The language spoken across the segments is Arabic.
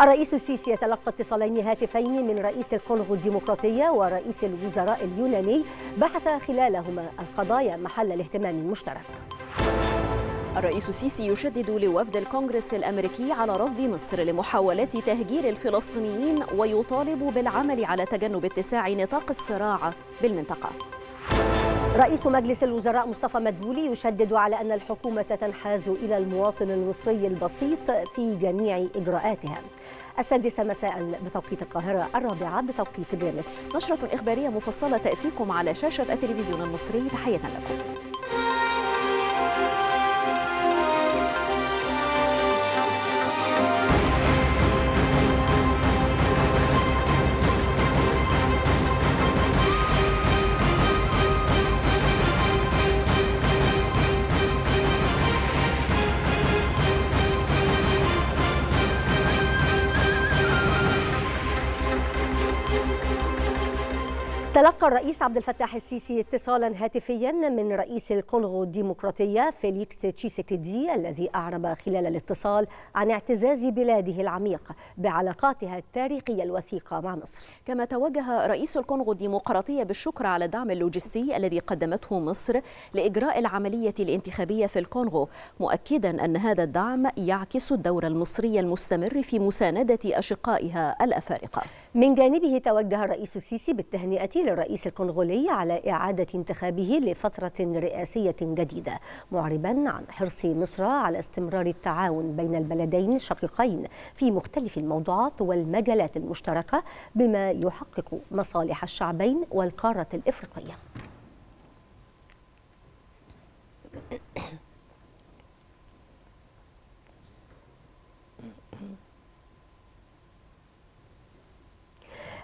الرئيس السيسي يتلقى اتصالين هاتفين من رئيس الكونغو الديمقراطية ورئيس الوزراء اليوناني بحث خلالهما القضايا محل الاهتمام المشترك الرئيس السيسي يشدد لوفد الكونغرس الامريكي على رفض مصر لمحاولات تهجير الفلسطينيين ويطالب بالعمل على تجنب اتساع نطاق الصراع بالمنطقه رئيس مجلس الوزراء مصطفى مدبولي يشدد على ان الحكومه تنحاز الى المواطن المصري البسيط في جميع اجراءاتها السادسة مساء بتوقيت القاهرة الرابعة بتوقيت جرينتش نشرة إخبارية مفصلة تأتيكم على شاشة التلفزيون المصري تحية لكم تلقى الرئيس عبد الفتاح السيسي اتصالا هاتفيا من رئيس الكونغو الديمقراطية فيليكس تشيسكيدي الذي أعرب خلال الاتصال عن اعتزاز بلاده العميق بعلاقاتها التاريخية الوثيقة مع مصر كما توجه رئيس الكونغو الديمقراطية بالشكر على الدعم اللوجستي الذي قدمته مصر لإجراء العملية الانتخابية في الكونغو مؤكدا أن هذا الدعم يعكس الدور المصري المستمر في مساندة أشقائها الأفارقة من جانبه توجه الرئيس السيسي بالتهنئة للرئيس الكونغولي على إعادة انتخابه لفترة رئاسية جديدة معربا عن حرص مصر على استمرار التعاون بين البلدين الشقيقين في مختلف الموضوعات والمجالات المشتركة بما يحقق مصالح الشعبين والقارة الإفريقية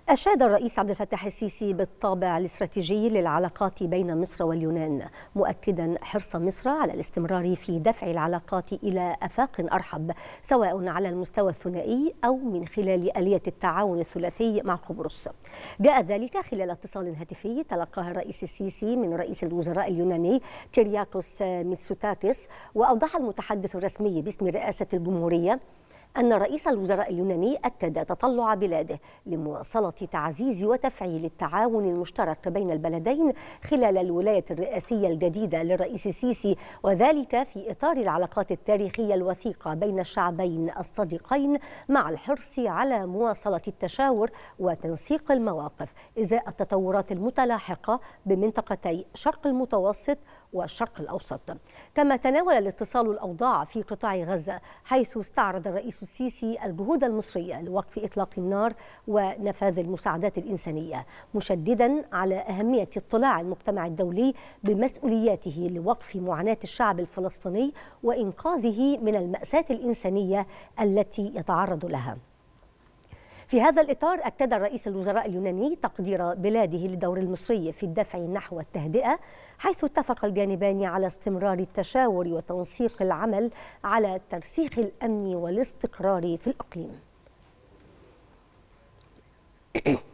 أشاد الرئيس عبد الفتاح السيسي بالطابع الاستراتيجي للعلاقات بين مصر واليونان مؤكدا حرص مصر على الاستمرار في دفع العلاقات إلى أفاق أرحب سواء على المستوى الثنائي أو من خلال آلية التعاون الثلاثي مع قبرص جاء ذلك خلال اتصال هاتفي تلقاه الرئيس السيسي من رئيس الوزراء اليوناني كيرياكوس ميتسوتاكس وأوضح المتحدث الرسمي باسم رئاسة الجمهورية أن رئيس الوزراء اليوناني أكد تطلع بلاده لمواصلة تعزيز وتفعيل التعاون المشترك بين البلدين خلال الولاية الرئاسية الجديدة للرئيس السيسي وذلك في إطار العلاقات التاريخية الوثيقة بين الشعبين الصديقين مع الحرص على مواصلة التشاور وتنسيق المواقف إزاء التطورات المتلاحقة بمنطقتي شرق المتوسط والشرق الأوسط كما تناول الاتصال الأوضاع في قطاع غزة حيث استعرض الرئيس السيسي الجهود المصرية لوقف إطلاق النار ونفاذ المساعدات الإنسانية مشددا على أهمية اطلاع المجتمع الدولي بمسؤولياته لوقف معاناة الشعب الفلسطيني وإنقاذه من المأساة الإنسانية التي يتعرض لها في هذا الإطار أكد رئيس الوزراء اليوناني تقدير بلاده لدور المصري في الدفع نحو التهدئة حيث اتفق الجانبان على استمرار التشاور وتنسيق العمل على ترسيخ الأمن والاستقرار في الأقليم.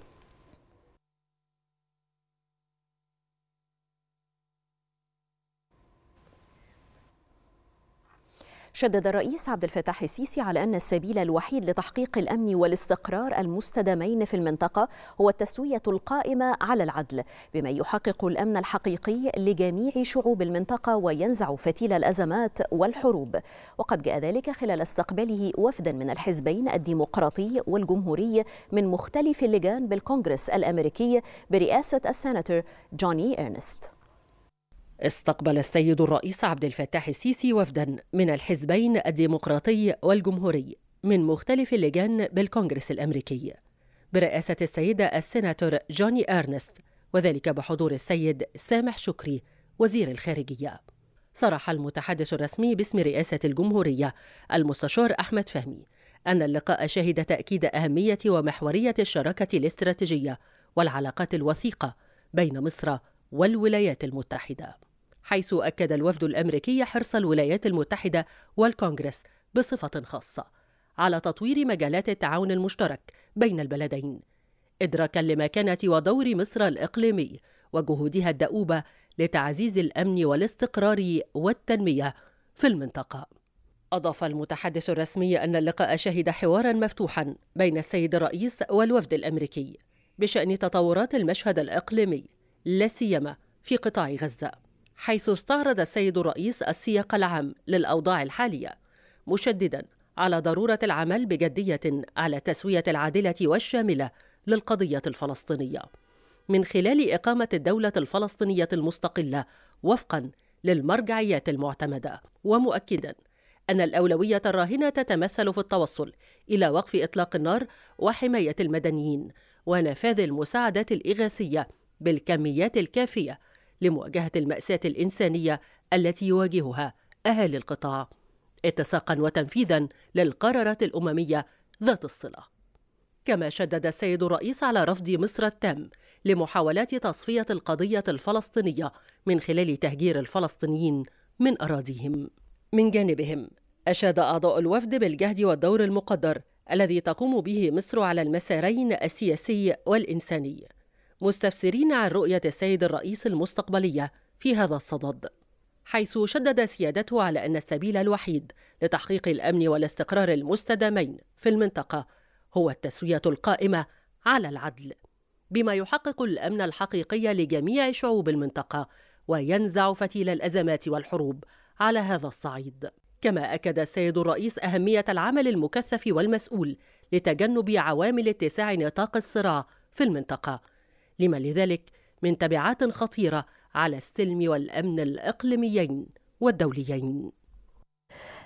شدد الرئيس عبد الفتاح السيسي على أن السبيل الوحيد لتحقيق الأمن والاستقرار المستدامين في المنطقة هو التسوية القائمة على العدل بما يحقق الأمن الحقيقي لجميع شعوب المنطقة وينزع فتيل الأزمات والحروب وقد جاء ذلك خلال استقباله وفدا من الحزبين الديمقراطي والجمهوري من مختلف اللجان بالكونغرس الأمريكي برئاسة السناتور جوني إرنست استقبل السيد الرئيس عبد الفتاح السيسي وفدا من الحزبين الديمقراطي والجمهوري من مختلف اللجان بالكونغرس الامريكي برئاسه السيده السناتور جوني ارنست وذلك بحضور السيد سامح شكري وزير الخارجيه صرح المتحدث الرسمي باسم رئاسه الجمهوريه المستشار احمد فهمي ان اللقاء شهد تاكيد اهميه ومحوريه الشراكه الاستراتيجيه والعلاقات الوثيقه بين مصر والولايات المتحده حيث أكد الوفد الأمريكي حرص الولايات المتحدة والكونغرس بصفة خاصة على تطوير مجالات التعاون المشترك بين البلدين إدراكا لمكانة ودور مصر الإقليمي وجهودها الدؤوبة لتعزيز الأمن والاستقرار والتنمية في المنطقة. أضاف المتحدث الرسمي أن اللقاء شهد حوارا مفتوحا بين السيد الرئيس والوفد الأمريكي بشأن تطورات المشهد الإقليمي لا سيما في قطاع غزة. حيث استعرض السيد الرئيس السياق العام للأوضاع الحالية مشددا على ضرورة العمل بجدية على التسوية العادلة والشاملة للقضية الفلسطينية من خلال إقامة الدولة الفلسطينية المستقلة وفقا للمرجعيات المعتمدة ومؤكدا أن الأولوية الراهنة تتمثل في التوصل إلى وقف إطلاق النار وحماية المدنيين ونفاذ المساعدات الإغاثية بالكميات الكافية لمواجهة المأساة الإنسانية التي يواجهها أهالي القطاع اتساقا وتنفيذا للقرارات الأممية ذات الصلة كما شدد السيد الرئيس على رفض مصر التام لمحاولات تصفية القضية الفلسطينية من خلال تهجير الفلسطينيين من أراضيهم من جانبهم أشاد أعضاء الوفد بالجهد والدور المقدر الذي تقوم به مصر على المسارين السياسي والإنساني مستفسرين عن رؤية السيد الرئيس المستقبلية في هذا الصدد حيث شدد سيادته على أن السبيل الوحيد لتحقيق الأمن والاستقرار المستدامين في المنطقة هو التسوية القائمة على العدل بما يحقق الأمن الحقيقي لجميع شعوب المنطقة وينزع فتيل الأزمات والحروب على هذا الصعيد كما أكد السيد الرئيس أهمية العمل المكثف والمسؤول لتجنب عوامل اتساع نطاق الصراع في المنطقة لما لذلك من تبعات خطيرة على السلم والأمن الإقليميين والدوليين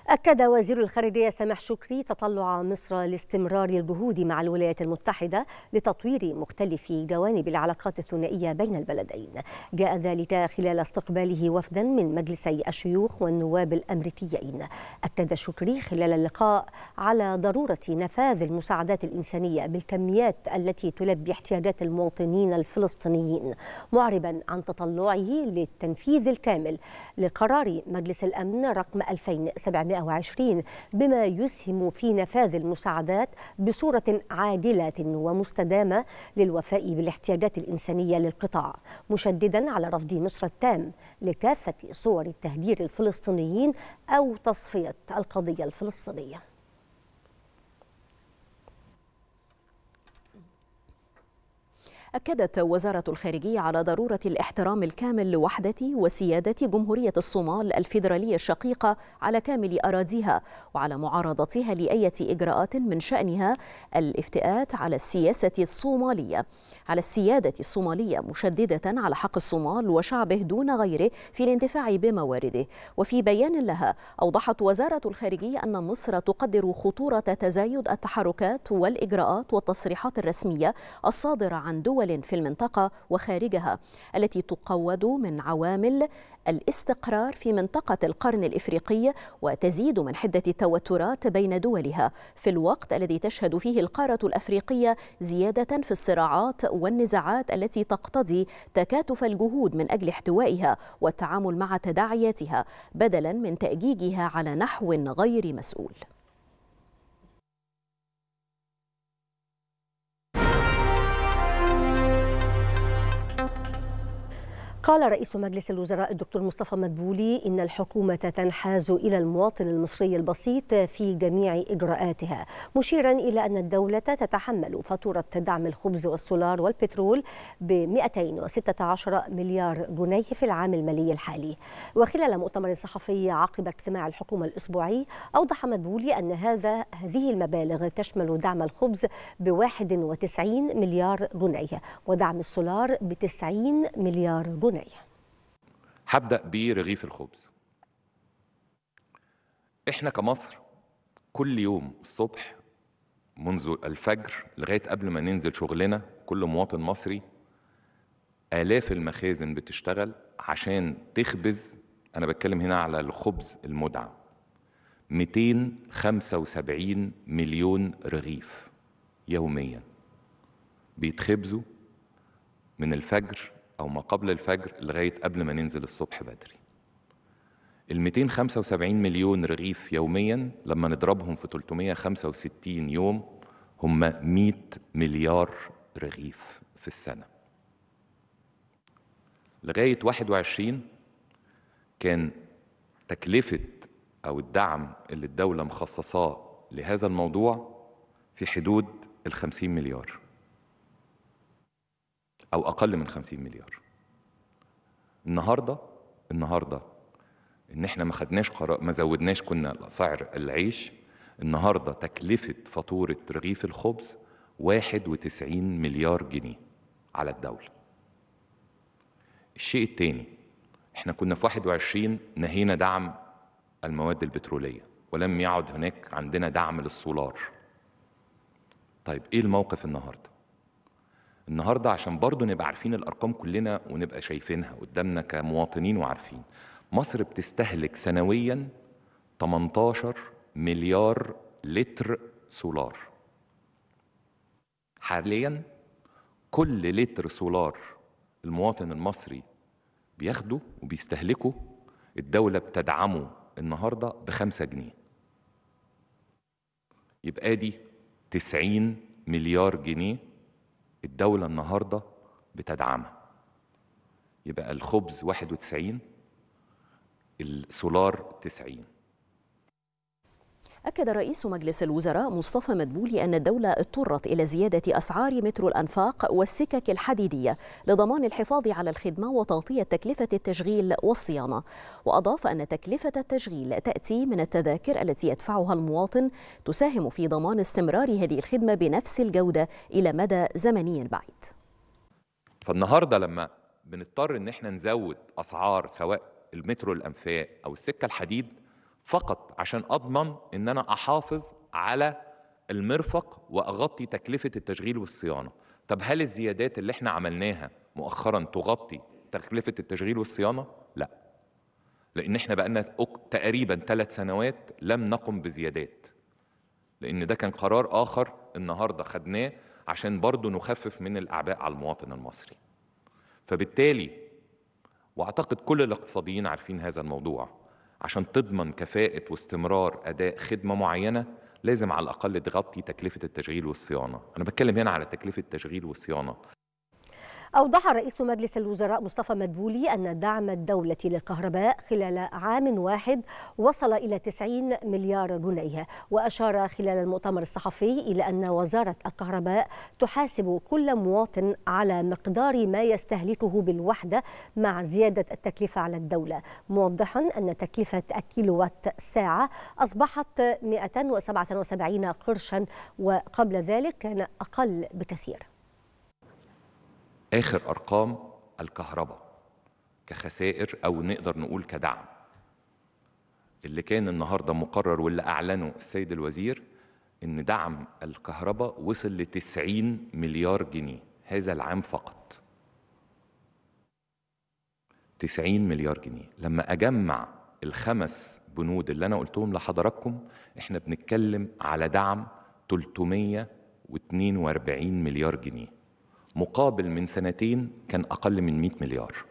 أكد وزير الخارجية سامح شكري تطلع مصر لاستمرار الجهود مع الولايات المتحدة لتطوير مختلف جوانب العلاقات الثنائية بين البلدين جاء ذلك خلال استقباله وفدا من مجلسي الشيوخ والنواب الأمريكيين أكد شكري خلال اللقاء على ضرورة نفاذ المساعدات الإنسانية بالكميات التي تلبي احتياجات المواطنين الفلسطينيين معربا عن تطلعه للتنفيذ الكامل لقرار مجلس الأمن رقم 2700 120 بما يسهم في نفاذ المساعدات بصورة عادلة ومستدامة للوفاء بالاحتياجات الإنسانية للقطاع مشددا على رفض مصر التام لكافة صور التهجير الفلسطينيين أو تصفية القضية الفلسطينية أكدت وزارة الخارجية على ضرورة الاحترام الكامل لوحدة وسيادة جمهورية الصومال الفيدرالية الشقيقة على كامل أراضيها وعلى معارضتها لأية إجراءات من شأنها الافتئات على السياسة الصومالية على السيادة الصومالية مشددة على حق الصومال وشعبه دون غيره في الانتفاع بموارده وفي بيان لها أوضحت وزارة الخارجية أن مصر تقدر خطورة تزايد التحركات والإجراءات والتصريحات الرسمية الصادرة عن دول دول في المنطقة وخارجها التي تقود من عوامل الاستقرار في منطقة القرن الإفريقي وتزيد من حدة التوترات بين دولها في الوقت الذي تشهد فيه القارة الأفريقية زيادة في الصراعات والنزاعات التي تقتضي تكاتف الجهود من أجل احتوائها والتعامل مع تداعياتها بدلا من تأجيجها على نحو غير مسؤول قال رئيس مجلس الوزراء الدكتور مصطفى مدبولي إن الحكومة تنحاز إلى المواطن المصري البسيط في جميع إجراءاتها مشيرا إلى أن الدولة تتحمل فاتورة دعم الخبز والسولار والبترول ب 216 مليار جنيه في العام المالي الحالي وخلال مؤتمر صحفي عقب اجتماع الحكومة الأسبوعي أوضح مدبولي أن هذا هذه المبالغ تشمل دعم الخبز ب 91 مليار جنيه ودعم السولار ب 90 مليار جنيه الأردنية هبدأ برغيف الخبز إحنا كمصر كل يوم الصبح منذ الفجر لغاية قبل ما ننزل شغلنا كل مواطن مصري آلاف المخازن بتشتغل عشان تخبز أنا بتكلم هنا على الخبز المدعم 275 مليون رغيف يوميا بيتخبزوا من الفجر أو ما قبل الفجر لغاية قبل ما ننزل الصبح بدري ال 275 مليون رغيف يوميا لما نضربهم في 365 يوم هم 100 مليار رغيف في السنة لغاية 21 كان تكلفة أو الدعم اللي الدولة مخصصاه لهذا الموضوع في حدود ال 50 مليار أو أقل من 50 مليار النهاردة النهاردة إن إحنا ما خدناش قرار ما زودناش كنا سعر العيش النهاردة تكلفة فاتورة رغيف الخبز 91 مليار جنيه على الدولة الشيء الثاني احنا كنا في 21 نهينا دعم المواد البترولية ولم يعد هناك عندنا دعم للسولار طيب ايه الموقف النهارده النهارده عشان برضه نبقى عارفين الارقام كلنا ونبقى شايفينها قدامنا كمواطنين وعارفين مصر بتستهلك سنويا 18 مليار لتر سولار حاليا كل لتر سولار المواطن المصري بياخده وبيستهلكه الدولة بتدعمه النهاردة بخمسة جنيه يبقى دي تسعين مليار جنيه الدولة النهاردة بتدعمها يبقى الخبز 91 السولار 90 أكد رئيس مجلس الوزراء مصطفى مدبولي أن الدولة اضطرت إلى زيادة أسعار مترو الأنفاق والسكك الحديدية لضمان الحفاظ على الخدمة وتغطية تكلفة التشغيل والصيانة وأضاف أن تكلفة التشغيل تأتي من التذاكر التي يدفعها المواطن تساهم في ضمان استمرار هذه الخدمة بنفس الجودة إلى مدى زمني بعيد فالنهاردة لما بنضطر إن احنا نزود أسعار سواء المترو الأنفاق أو السكة الحديد فقط عشان اضمن ان انا احافظ على المرفق واغطي تكلفه التشغيل والصيانه طب هل الزيادات اللي احنا عملناها مؤخرا تغطي تكلفه التشغيل والصيانه لا لان احنا بقالنا تقريبا ثلاث سنوات لم نقم بزيادات لان ده كان قرار اخر النهارده خدناه عشان برضه نخفف من الاعباء على المواطن المصري فبالتالي واعتقد كل الاقتصاديين عارفين هذا الموضوع عشان تضمن كفاءة واستمرار أداء خدمة معينة لازم على الأقل تغطي تكلفة التشغيل والصيانة أنا بتكلم هنا على تكلفة التشغيل والصيانة أوضح رئيس مجلس الوزراء مصطفى مدبولي أن دعم الدولة للكهرباء خلال عام واحد وصل إلى 90 مليار جنيه وأشار خلال المؤتمر الصحفي إلى أن وزارة الكهرباء تحاسب كل مواطن على مقدار ما يستهلكه بالوحدة مع زيادة التكلفة على الدولة موضحا أن تكلفة الكيلووات ساعة أصبحت 177 قرشا وقبل ذلك كان أقل بكثير آخر أرقام الكهرباء كخسائر أو نقدر نقول كدعم اللي كان النهاردة مقرر واللي أعلنه السيد الوزير إن دعم الكهرباء وصل ل 90 مليار جنيه هذا العام فقط 90 مليار جنيه لما أجمع الخمس بنود اللي أنا قلتهم لحضراتكم إحنا بنتكلم على دعم 342 مليار جنيه مقابل من سنتين كان أقل من 100 مليار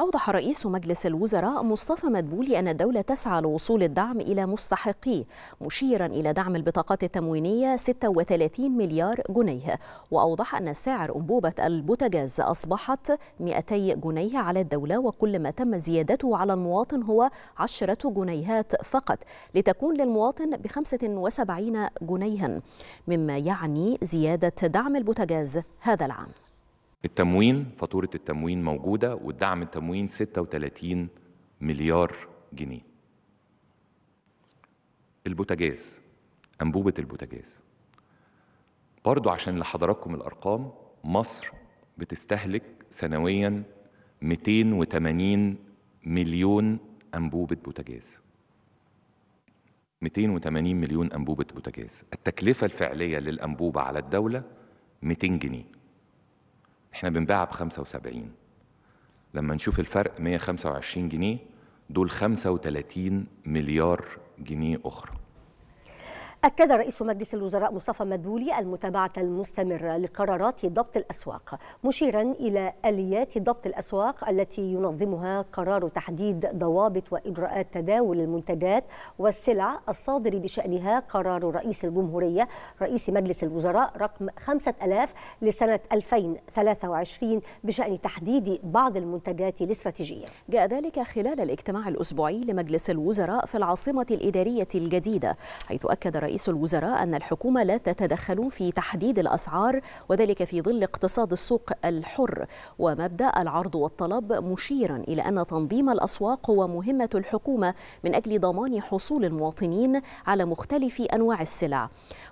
أوضح رئيس مجلس الوزراء مصطفى مدبولي أن الدولة تسعى لوصول الدعم إلى مستحقيه مشيرا إلى دعم البطاقات التموينية 36 مليار جنيه وأوضح أن سعر أنبوبة البوتاجاز أصبحت 200 جنيه على الدولة وكل ما تم زيادته على المواطن هو 10 جنيهات فقط لتكون للمواطن ب 75 جنيها مما يعني زيادة دعم البوتاجاز هذا العام التموين فاتورة التموين موجودة والدعم التموين 36 مليار جنيه البوتاجاز أنبوبة البوتاجاز برضو عشان لحضراتكم الأرقام مصر بتستهلك سنويا 280 مليون أنبوبة بوتاجاز 280 مليون أنبوبة بوتاجاز التكلفة الفعلية للأنبوبة على الدولة 200 جنيه احنا بنبيعها ب 75 لما نشوف الفرق 125 جنيه دول 35 مليار جنيه اخرى أكد رئيس مجلس الوزراء مصطفى مدبولي المتابعة المستمرة لقرارات ضبط الأسواق مشيرا إلى آليات ضبط الأسواق التي ينظمها قرار تحديد ضوابط وإجراءات تداول المنتجات والسلع الصادر بشأنها قرار رئيس الجمهورية رئيس مجلس الوزراء رقم 5000 لسنة 2023 بشأن تحديد بعض المنتجات الاستراتيجية جاء ذلك خلال الاجتماع الأسبوعي لمجلس الوزراء في العاصمة الإدارية الجديدة حيث أكد رئيس رئيس الوزراء أن الحكومة لا تتدخل في تحديد الأسعار وذلك في ظل اقتصاد السوق الحر ومبدأ العرض والطلب مشيرا إلى أن تنظيم الأسواق هو مهمة الحكومة من أجل ضمان حصول المواطنين على مختلف أنواع السلع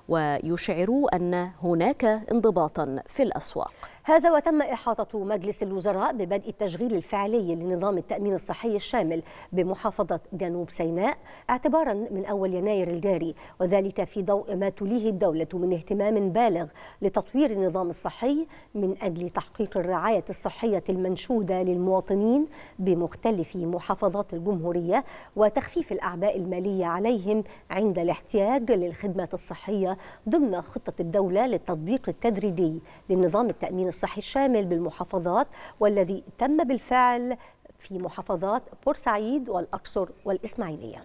ويشعر أن هناك انضباطا في الأسواق هذا وتم إحاطة مجلس الوزراء ببدء التشغيل الفعلي لنظام التأمين الصحي الشامل بمحافظة جنوب سيناء اعتبارا من أول يناير الجاري وذلك في ضوء ما تليه الدولة من اهتمام بالغ لتطوير النظام الصحي من أجل تحقيق الرعاية الصحية المنشودة للمواطنين بمختلف محافظات الجمهورية وتخفيف الأعباء المالية عليهم عند الاحتياج للخدمات الصحية ضمن خطة الدولة للتطبيق التدريجي لنظام التأمين الصحي الشامل بالمحافظات والذي تم بالفعل في محافظات بورسعيد والأقصر والإسماعيلية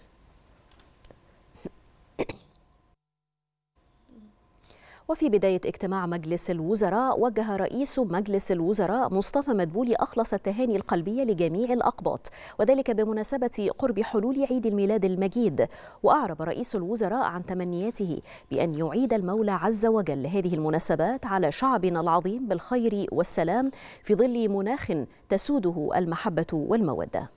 وفي بداية اجتماع مجلس الوزراء وجه رئيس مجلس الوزراء مصطفى مدبولي أخلص التهاني القلبية لجميع الأقباط وذلك بمناسبة قرب حلول عيد الميلاد المجيد وأعرب رئيس الوزراء عن تمنياته بأن يعيد المولى عز وجل هذه المناسبات على شعبنا العظيم بالخير والسلام في ظل مناخ تسوده المحبة والمودة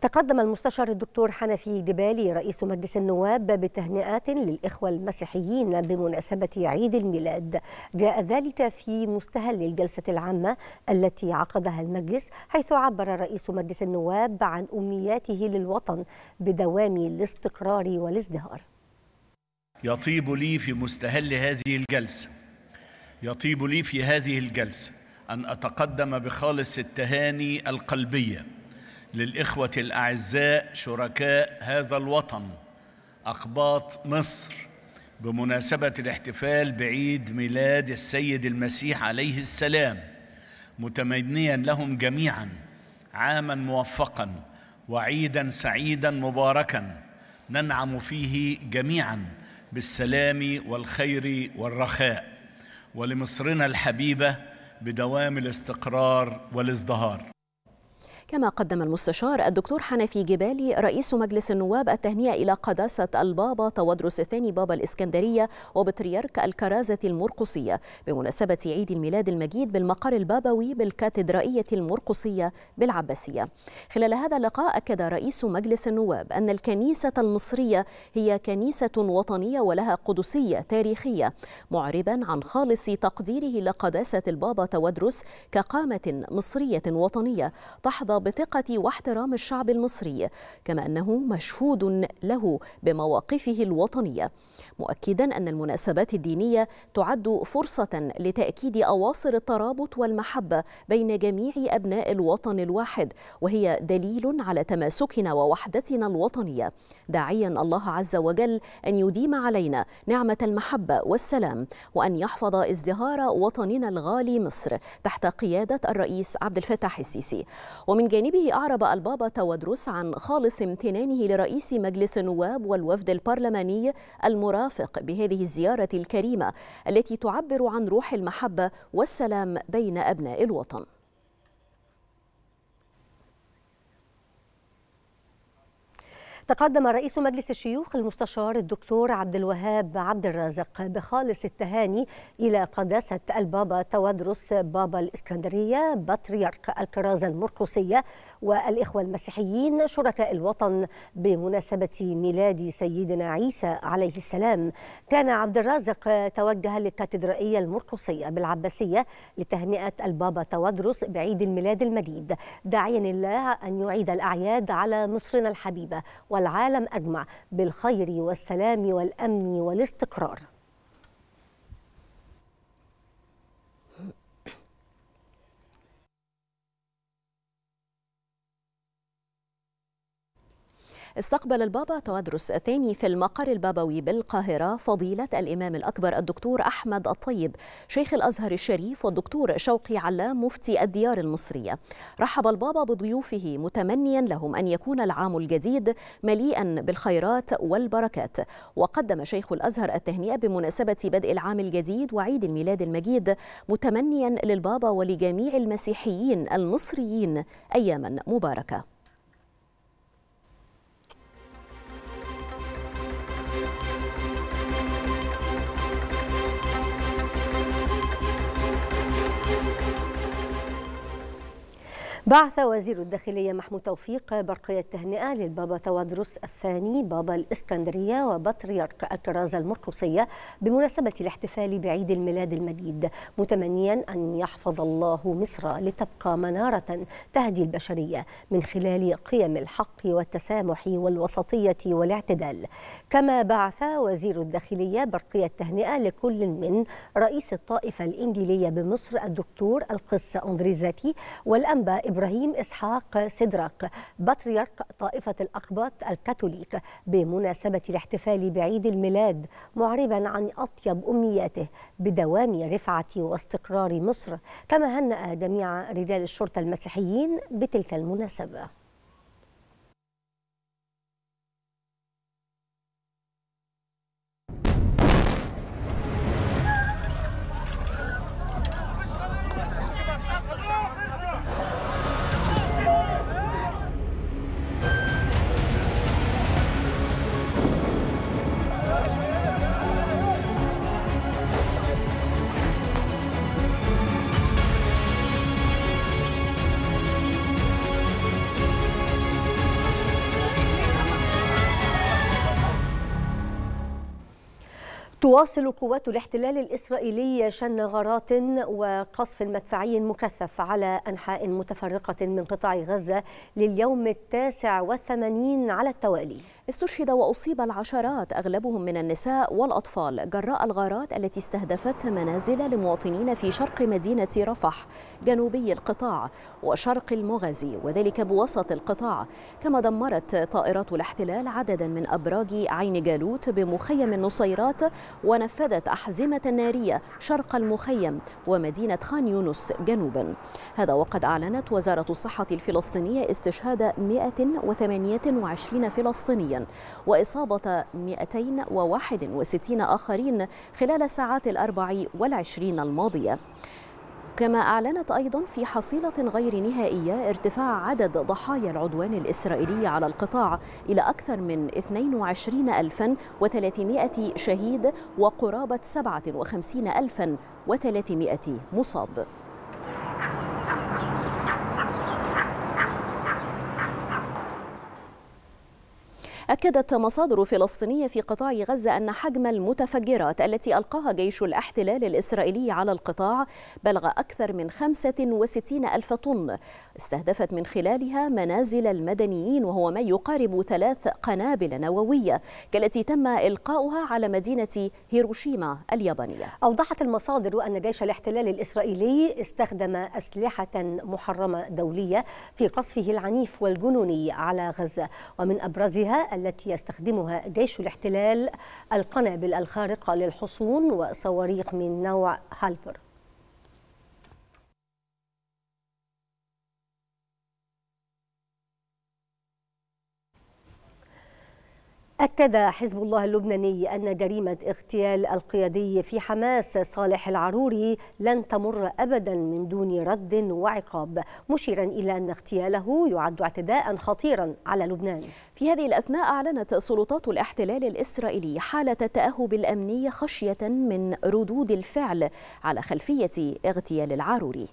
تقدم المستشار الدكتور حنفي جبالي رئيس مجلس النواب بتهنئات للإخوة المسيحيين بمناسبة عيد الميلاد جاء ذلك في مستهل الجلسة العامة التي عقدها المجلس حيث عبر رئيس مجلس النواب عن أمنياته للوطن بدوام الاستقرار والازدهار يطيب لي في مستهل هذه الجلسة يطيب لي في هذه الجلسة أن أتقدم بخالص التهاني القلبية للإخوة الأعزاء شركاء هذا الوطن أقباط مصر بمناسبة الاحتفال بعيد ميلاد السيد المسيح عليه السلام متمنيا لهم جميعا عاما موفقا وعيدا سعيدا مباركا ننعم فيه جميعا بالسلام والخير والرخاء ولمصرنا الحبيبه بدوام الاستقرار والازدهار كما قدم المستشار الدكتور حنفي جبالي رئيس مجلس النواب التهنئة إلى قداسة البابا تودرس الثاني بابا الإسكندرية وبطريرك الكرازة المرقصية بمناسبة عيد الميلاد المجيد بالمقر البابوي بالكاتدرائية المرقصية بالعباسية خلال هذا اللقاء أكد رئيس مجلس النواب أن الكنيسة المصرية هي كنيسة وطنية ولها قدسية تاريخية معربا عن خالص تقديره لقداسة البابا تودرس كقامة مصرية وطنية تحظى بثقة واحترام الشعب المصري كما أنه مشهود له بمواقفه الوطنية مؤكدا أن المناسبات الدينية تعد فرصة لتأكيد أواصر الترابط والمحبة بين جميع أبناء الوطن الواحد وهي دليل على تماسكنا ووحدتنا الوطنية داعيا الله عز وجل أن يديم علينا نعمة المحبة والسلام وأن يحفظ ازدهار وطننا الغالي مصر تحت قيادة الرئيس عبد الفتاح السيسي ومن جانبه أعرب البابا تودروس عن خالص امتنانه لرئيس مجلس النواب والوفد البرلماني المراقب الرافق بهذه الزيارة الكريمة التي تعبر عن روح المحبة والسلام بين أبناء الوطن تقدم رئيس مجلس الشيوخ المستشار الدكتور عبد الوهاب عبد الرازق بخالص التهاني الى قداسه البابا تودروس بابا الاسكندريه بطريرك الكرازه المرقسيه والإخوة المسيحيين شركاء الوطن بمناسبة ميلاد سيدنا عيسى عليه السلام كان عبد الرازق توجه للكاتدرائية المرقصية بالعباسية لتهنئة البابا تودرس بعيد الميلاد المجيد داعيا الله أن يعيد الأعياد على مصرنا الحبيبة والعالم أجمع بالخير والسلام والأمن والاستقرار استقبل البابا توادرس الثاني في المقر البابوي بالقاهرة فضيلة الإمام الأكبر الدكتور أحمد الطيب شيخ الأزهر الشريف والدكتور شوقي علام مفتي الديار المصرية رحب البابا بضيوفه متمنيا لهم أن يكون العام الجديد مليئا بالخيرات والبركات وقدم شيخ الأزهر التهنئة بمناسبة بدء العام الجديد وعيد الميلاد المجيد متمنيا للبابا ولجميع المسيحيين المصريين أياما مباركة بعث وزير الداخلية محمود توفيق برقية تهنئة للبابا توادرس الثاني بابا الإسكندرية وبطريرك الكرازة المرقصية بمناسبة الاحتفال بعيد الميلاد المجيد متمنيا أن يحفظ الله مصر لتبقى منارة تهدي البشرية من خلال قيم الحق والتسامح والوسطية والاعتدال كما بعث وزير الداخلية برقية تهنئة لكل من رئيس الطائفة الإنجيلية بمصر الدكتور القس أندريزاتي والأنباء إبراهيم إبراهيم إسحاق سدرك بطريرك طائفة الأقباط الكاثوليك بمناسبة الاحتفال بعيد الميلاد معربا عن أطيب أمنياته بدوام رفعة واستقرار مصر كما هنأ جميع رجال الشرطة المسيحيين بتلك المناسبة تواصل قوات الاحتلال الإسرائيلي شن غارات وقصف مدفعي مكثف على أنحاء متفرقة من قطاع غزة لليوم التاسع والثمانين على التوالي استشهد وأصيب العشرات أغلبهم من النساء والأطفال جراء الغارات التي استهدفت منازل لمواطنين في شرق مدينة رفح جنوبي القطاع وشرق المغازي وذلك بوسط القطاع كما دمرت طائرات الاحتلال عددا من أبراج عين جالوت بمخيم النصيرات ونفذت أحزمة نارية شرق المخيم ومدينة خان يونس جنوبا هذا وقد أعلنت وزارة الصحة الفلسطينية استشهاد 128 فلسطينيا وإصابة 261 آخرين خلال الساعات الأربع والعشرين الماضية كما أعلنت أيضا في حصيلة غير نهائية ارتفاع عدد ضحايا العدوان الإسرائيلي على القطاع إلى أكثر من 22300 شهيد وقرابة 57300 مصاب أكدت مصادر فلسطينية في قطاع غزة أن حجم المتفجرات التي ألقاها جيش الاحتلال الإسرائيلي على القطاع بلغ أكثر من 65 ألف طن استهدفت من خلالها منازل المدنيين وهو ما يقارب ثلاث قنابل نووية كالتي تم إلقاؤها على مدينة هيروشيما اليابانية أوضحت المصادر أن جيش الاحتلال الإسرائيلي استخدم أسلحة محرمة دولية في قصفه العنيف والجنوني على غزة ومن أبرزها التي يستخدمها جيش الاحتلال القنابل الخارقة للحصون وصواريخ من نوع هالبر أكد حزب الله اللبناني أن جريمة اغتيال القيادي في حماس صالح العروري لن تمر أبدا من دون رد وعقاب مشيرا إلى أن اغتياله يعد اعتداء خطيرا على لبنان في هذه الأثناء أعلنت سلطات الاحتلال الإسرائيلي حالة التأهب الأمني خشية من ردود الفعل على خلفية اغتيال العروري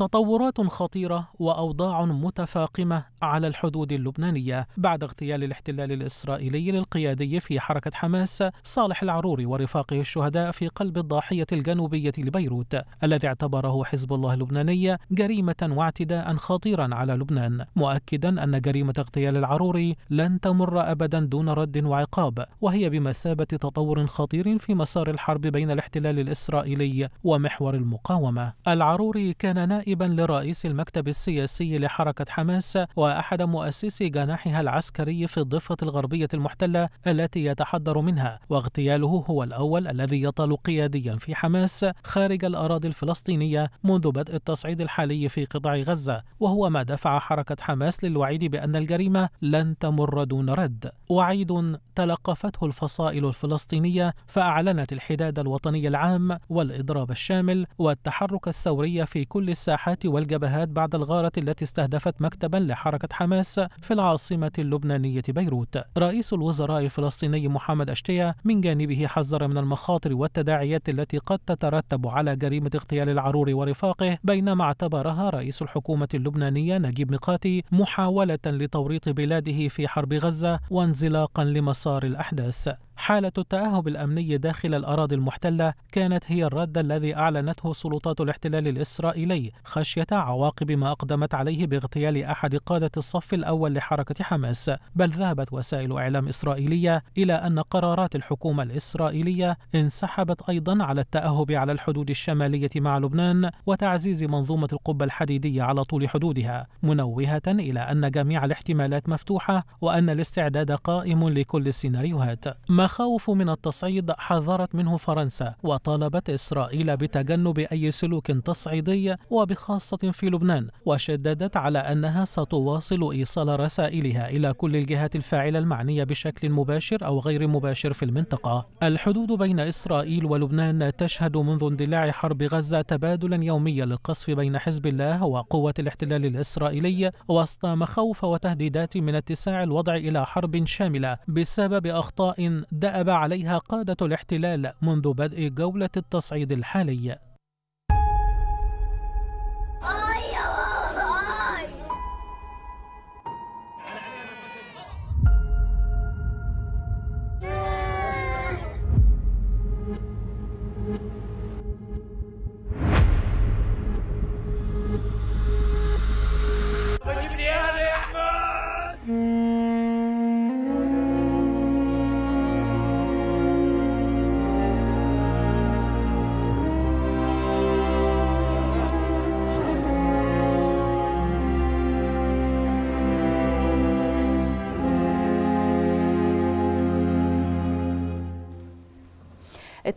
تطورات خطيرة وأوضاع متفاقمة على الحدود اللبنانية بعد اغتيال الاحتلال الإسرائيلي للقيادي في حركة حماس صالح العروري ورفاقه الشهداء في قلب الضاحية الجنوبية لبيروت الذي اعتبره حزب الله اللبناني جريمة واعتداء خطيرا على لبنان مؤكدا أن جريمة اغتيال العروري لن تمر أبدا دون رد وعقاب وهي بمثابة تطور خطير في مسار الحرب بين الاحتلال الإسرائيلي ومحور المقاومة العروري كان نائب نائبا لرئيس المكتب السياسي لحركة حماس وأحد مؤسسي جناحها العسكري في الضفة الغربية المحتلة التي يتحدر منها واغتياله هو الأول الذي يطال قياديا في حماس خارج الأراضي الفلسطينية منذ بدء التصعيد الحالي في قطاع غزة وهو ما دفع حركة حماس للوعيد بأن الجريمة لن تمر دون رد وعيد تلقفته الفصائل الفلسطينية فأعلنت الحداد الوطني العام والإضراب الشامل والتحرك الثوري في كل الساحات الجناحات والجبهات بعد الغارة التي استهدفت مكتبا لحركة حماس في العاصمة اللبنانية بيروت رئيس الوزراء الفلسطيني محمد أشتيا من جانبه حذر من المخاطر والتداعيات التي قد تترتب على جريمة اغتيال العرور ورفاقه بينما اعتبرها رئيس الحكومة اللبنانية نجيب ميقاتي محاولة لتوريط بلاده في حرب غزة وانزلاقا لمسار الأحداث حالة التأهب الأمني داخل الأراضي المحتلة كانت هي الرد الذي أعلنته سلطات الاحتلال الإسرائيلي خشية عواقب ما أقدمت عليه باغتيال أحد قادة الصف الأول لحركة حماس بل ذهبت وسائل إعلام إسرائيلية إلى أن قرارات الحكومة الإسرائيلية انسحبت أيضا على التأهب على الحدود الشمالية مع لبنان وتعزيز منظومة القبة الحديدية على طول حدودها منوهة إلى أن جميع الاحتمالات مفتوحة وأن الاستعداد قائم لكل السيناريوهات ما التخوف من التصعيد حذرت منه فرنسا وطالبت إسرائيل بتجنب أي سلوك تصعيدي وبخاصة في لبنان وشددت على أنها ستواصل إيصال رسائلها إلى كل الجهات الفاعلة المعنية بشكل مباشر أو غير مباشر في المنطقة الحدود بين إسرائيل ولبنان تشهد منذ اندلاع حرب غزة تبادلا يوميا للقصف بين حزب الله وقوة الاحتلال الإسرائيلي وسط مخاوف وتهديدات من اتساع الوضع إلى حرب شاملة بسبب أخطاء دأب عليها قادة الاحتلال منذ بدء جولة التصعيد الحالي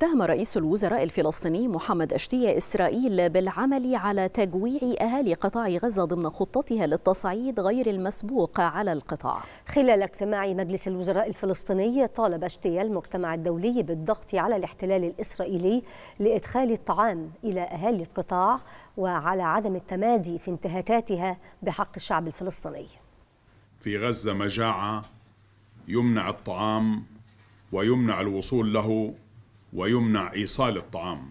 اتهم رئيس الوزراء الفلسطيني محمد أشتية إسرائيل بالعمل على تجويع أهالي قطاع غزة ضمن خطتها للتصعيد غير المسبوق على القطاع خلال اجتماع مجلس الوزراء الفلسطيني طالب أشتية المجتمع الدولي بالضغط على الاحتلال الإسرائيلي لإدخال الطعام إلى أهالي القطاع وعلى عدم التمادي في انتهاكاتها بحق الشعب الفلسطيني في غزة مجاعة يمنع الطعام ويمنع الوصول له ويمنع إيصال الطعام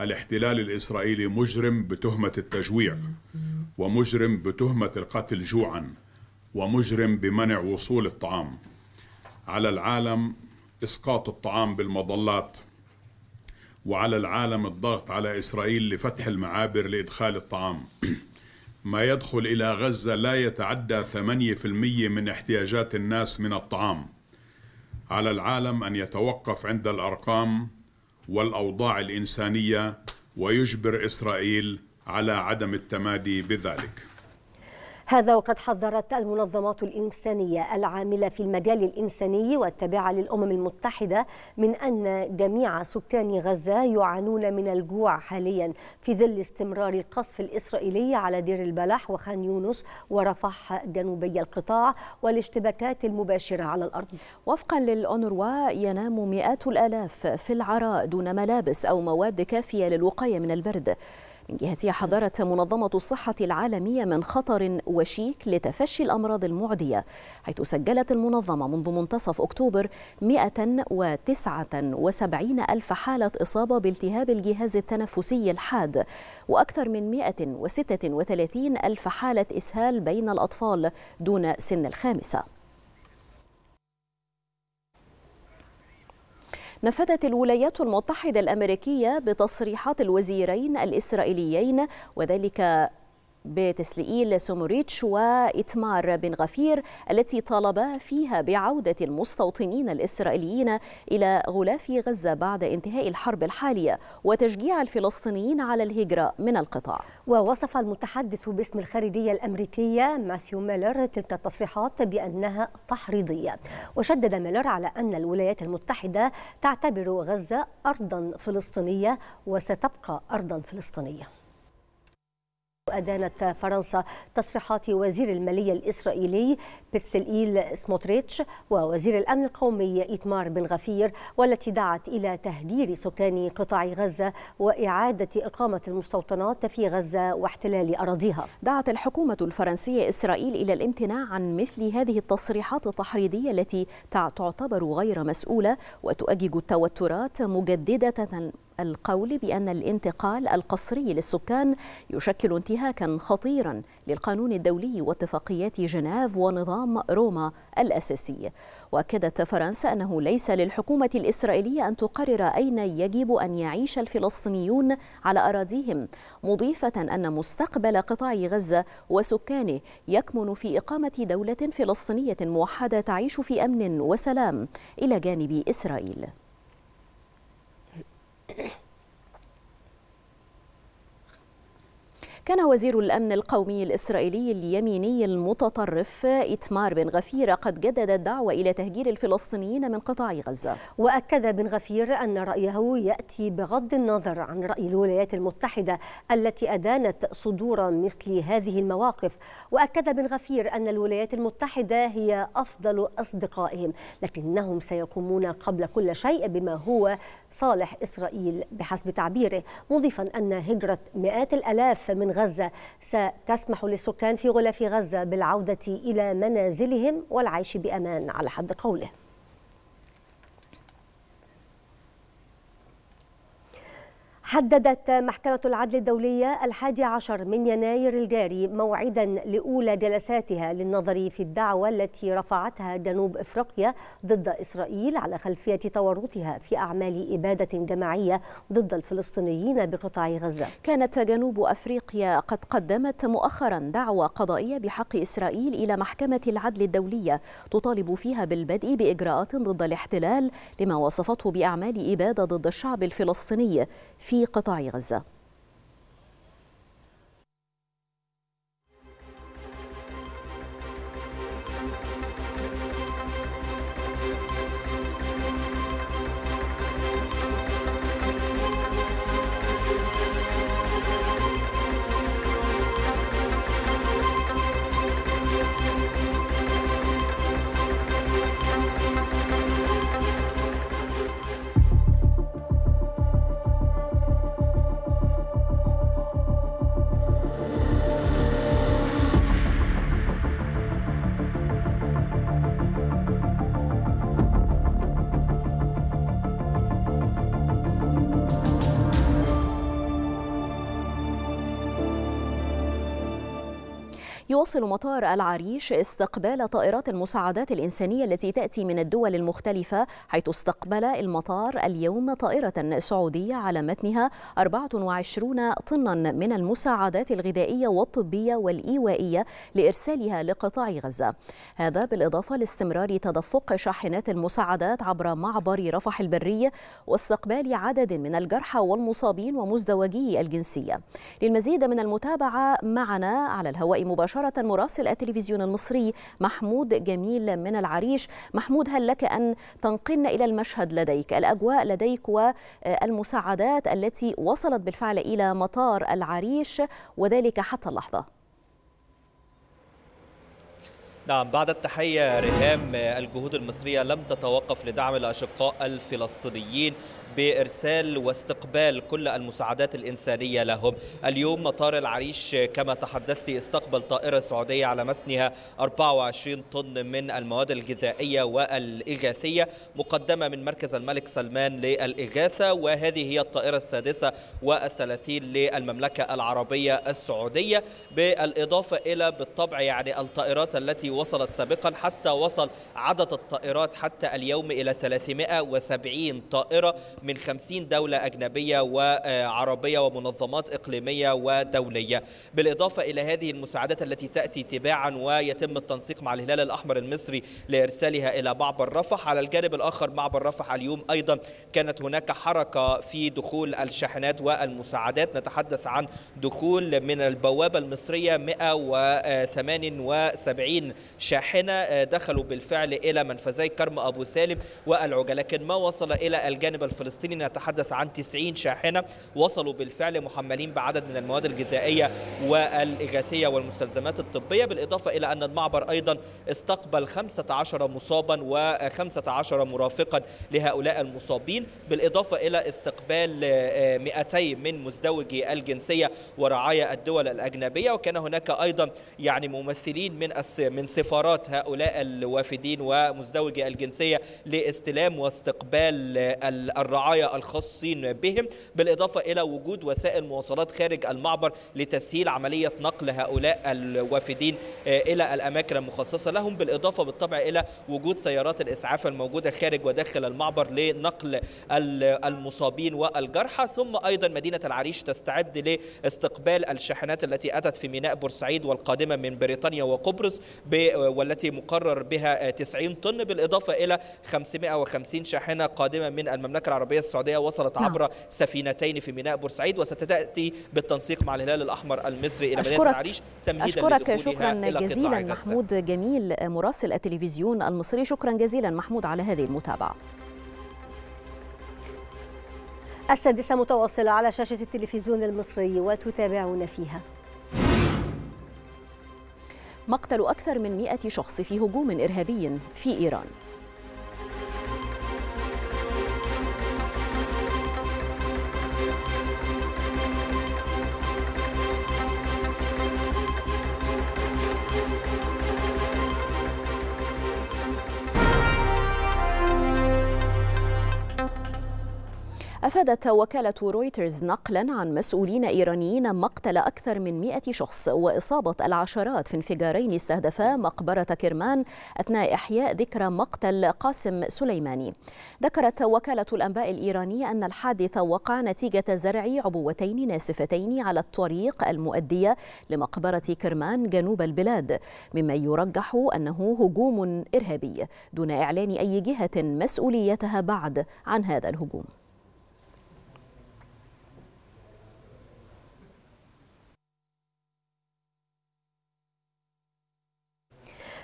الاحتلال الإسرائيلي مجرم بتهمة التجويع ومجرم بتهمة القتل جوعا ومجرم بمنع وصول الطعام على العالم إسقاط الطعام بالمظلات وعلى العالم الضغط على إسرائيل لفتح المعابر لإدخال الطعام ما يدخل إلى غزة لا يتعدى 8% من احتياجات الناس من الطعام على العالم ان يتوقف عند الارقام والاوضاع الانسانيه ويجبر اسرائيل على عدم التمادي بذلك هذا وقد حذرت المنظمات الإنسانية العاملة في المجال الإنساني والتابعة للأمم المتحدة من أن جميع سكان غزة يعانون من الجوع حاليا في ظل استمرار القصف الإسرائيلي على دير البلح وخان يونس ورفح جنوبي القطاع والاشتباكات المباشرة على الأرض وفقا للأونروا ينام مئات الآلاف في العراء دون ملابس أو مواد كافية للوقاية من البرد من جهتها حذرت منظمة الصحة العالمية من خطر وشيك لتفشي الأمراض المعدية حيث سجلت المنظمة منذ منتصف أكتوبر 179 ألف حالة إصابة بالتهاب الجهاز التنفسي الحاد وأكثر من 136 ألف حالة إسهال بين الأطفال دون سن الخامسة نفذت الولايات المتحدة الأمريكية بتصريحات الوزيرين الإسرائيليين وذلك بتسليئيل سوموريتش وإتمار بن غفير التي طالبا فيها بعودة المستوطنين الإسرائيليين إلى غلاف غزة بعد انتهاء الحرب الحالية وتشجيع الفلسطينيين على الهجرة من القطاع ووصف المتحدث باسم الخارجية الأمريكية ماثيو ميلر تلك التصريحات بأنها تحريضية وشدد ميلر على أن الولايات المتحدة تعتبر غزة أرضا فلسطينية وستبقى أرضا فلسطينية أدانت فرنسا تصريحات وزير المالية الإسرائيلي إيل سموتريتش ووزير الأمن القومي إيتمار بن غفير والتي دعت إلى تهجير سكان قطاع غزة وإعادة إقامة المستوطنات في غزة واحتلال أراضيها دعت الحكومة الفرنسية إسرائيل إلى الامتناع عن مثل هذه التصريحات التحريضية التي تعتبر غير مسؤولة وتؤجج التوترات مجددة القول بأن الانتقال القسري للسكان يشكل انتهاكا خطيرا للقانون الدولي واتفاقيات جنيف ونظام روما الأساسي وأكدت فرنسا أنه ليس للحكومة الإسرائيلية أن تقرر أين يجب أن يعيش الفلسطينيون على أراضيهم مضيفة أن مستقبل قطاع غزة وسكانه يكمن في إقامة دولة فلسطينية موحدة تعيش في أمن وسلام إلى جانب إسرائيل كان وزير الأمن القومي الإسرائيلي اليميني المتطرف إتمار بن غفير قد جدد الدعوة إلى تهجير الفلسطينيين من قطاع غزة وأكد بن غفير أن رأيه يأتي بغض النظر عن رأي الولايات المتحدة التي أدانت صدور مثل هذه المواقف وأكد بن غفير أن الولايات المتحدة هي أفضل أصدقائهم لكنهم سيقومون قبل كل شيء بما هو صالح إسرائيل بحسب تعبيره مضيفا أن هجرة مئات الألاف من غزة ستسمح للسكان في غلاف غزة بالعودة إلى منازلهم والعيش بأمان على حد قوله حددت محكمة العدل الدولية الحادي عشر من يناير الجاري موعدا لأولى جلساتها للنظر في الدعوة التي رفعتها جنوب إفريقيا ضد إسرائيل على خلفية تورطها في أعمال إبادة جماعية ضد الفلسطينيين بقطاع غزة كانت جنوب أفريقيا قد قدمت مؤخرا دعوة قضائية بحق إسرائيل إلى محكمة العدل الدولية تطالب فيها بالبدء بإجراءات ضد الاحتلال لما وصفته بأعمال إبادة ضد الشعب الفلسطيني في في قطاع غزة يواصل مطار العريش استقبال طائرات المساعدات الإنسانية التي تأتي من الدول المختلفة حيث استقبل المطار اليوم طائرة سعودية على متنها 24 طنا من المساعدات الغذائية والطبية والإيوائية لإرسالها لقطاع غزة هذا بالإضافة لاستمرار تدفق شاحنات المساعدات عبر معبر رفح البري واستقبال عدد من الجرحى والمصابين ومزدوجي الجنسية للمزيد من المتابعة معنا على الهواء مباشرة مراسل التلفزيون المصري محمود جميل من العريش محمود هل لك أن تنقلنا إلى المشهد لديك الأجواء لديك والمساعدات التي وصلت بالفعل إلى مطار العريش وذلك حتى اللحظة نعم بعد التحية ريهام الجهود المصرية لم تتوقف لدعم الأشقاء الفلسطينيين بإرسال واستقبال كل المساعدات الإنسانية لهم اليوم مطار العريش كما تحدثت استقبل طائرة سعودية على متنها 24 طن من المواد الغذائية والإغاثية مقدمة من مركز الملك سلمان للإغاثة وهذه هي الطائرة السادسة والثلاثين للمملكة العربية السعودية بالإضافة إلى بالطبع يعني الطائرات التي وصلت سابقا حتى وصل عدد الطائرات حتى اليوم إلى 370 طائرة من 50 دولة أجنبية وعربية ومنظمات إقليمية ودولية بالإضافة إلى هذه المساعدات التي تأتي تباعا ويتم التنسيق مع الهلال الأحمر المصري لإرسالها إلى معبر رفح على الجانب الآخر معبر رفح اليوم أيضا كانت هناك حركة في دخول الشاحنات والمساعدات نتحدث عن دخول من البوابة المصرية 178 شاحنة آه، دخلوا بالفعل إلى منفذي كرم أبو سالم والعجلة لكن ما وصل إلى الجانب الفلسطيني الفلسطيني نتحدث عن 90 شاحنة وصلوا بالفعل محملين بعدد من المواد الغذائية والإغاثية والمستلزمات الطبية بالإضافة إلى أن المعبر أيضا استقبل 15 مصابا و15 مرافقا لهؤلاء المصابين بالإضافة إلى استقبال 200 آه، من مزدوجي الجنسية ورعايا الدول الأجنبية وكان هناك أيضا يعني ممثلين من من سفارات هؤلاء الوافدين ومزدوجي الجنسية لاستلام واستقبال آه، الرعايا الرعاية الخاصين بهم بالإضافة إلى وجود وسائل مواصلات خارج المعبر لتسهيل عملية نقل هؤلاء الوافدين آه، إلى الأماكن المخصصة لهم بالإضافة بالطبع إلى وجود سيارات الإسعاف الموجودة خارج وداخل المعبر لنقل المصابين والجرحى ثم أيضا مدينة العريش تستعد لاستقبال الشاحنات التي أتت في ميناء بورسعيد والقادمة من بريطانيا وقبرص والتي مقرر بها 90 طن بالإضافة إلى 550 شاحنة قادمة من المملكة العربية العربية السعودية وصلت نعم. عبر سفينتين في ميناء بورسعيد وستأتي بالتنسيق مع الهلال الأحمر المصري إلى مدينة العريش تمهيدا أشكرك شكرا جزيلا محمود جميل مراسل التلفزيون المصري شكرا جزيلا محمود على هذه المتابعة السادسة متواصلة على شاشة التلفزيون المصري وتتابعون فيها مقتل أكثر من 100 شخص في هجوم إرهابي في إيران أفادت وكالة رويترز نقلا عن مسؤولين إيرانيين مقتل أكثر من 100 شخص وإصابة العشرات في انفجارين استهدفا مقبرة كرمان أثناء إحياء ذكرى مقتل قاسم سليماني ذكرت وكالة الأنباء الإيرانية أن الحادث وقع نتيجة زرع عبوتين ناسفتين على الطريق المؤدية لمقبرة كرمان جنوب البلاد مما يرجح أنه هجوم إرهابي دون إعلان أي جهة مسؤوليتها بعد عن هذا الهجوم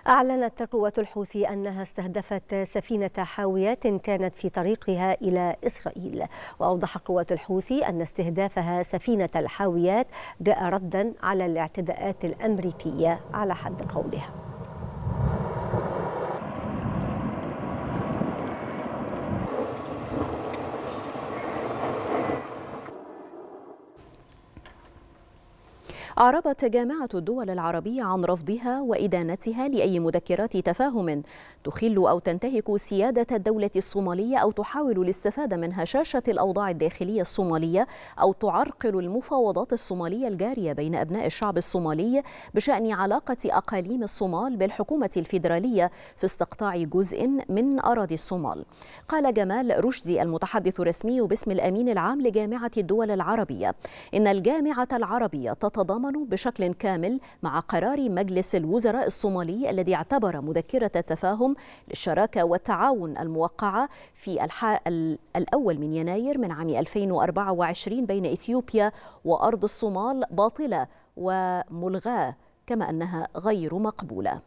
أعلنت قوة الحوثي أنها استهدفت سفينة حاويات كانت في طريقها إلى إسرائيل وأوضح قوة الحوثي أن استهدافها سفينة الحاويات جاء ردا على الاعتداءات الأمريكية على حد قولها أعربت جامعة الدول العربية عن رفضها وإدانتها لأي مذكرات تفاهم تخل أو تنتهك سيادة الدولة الصومالية أو تحاول الاستفادة من هشاشة الأوضاع الداخلية الصومالية أو تعرقل المفاوضات الصومالية الجارية بين أبناء الشعب الصومالي بشأن علاقة أقاليم الصومال بالحكومة الفيدرالية في استقطاع جزء من أراضي الصومال قال جمال رشدي المتحدث الرسمي باسم الأمين العام لجامعة الدول العربية إن الجامعة العربية تتضامن يتضامن بشكل كامل مع قرار مجلس الوزراء الصومالي الذي اعتبر مذكرة التفاهم للشراكة والتعاون الموقعة في الأول من يناير من عام 2024 بين إثيوبيا وأرض الصومال باطلة وملغاة كما أنها غير مقبولة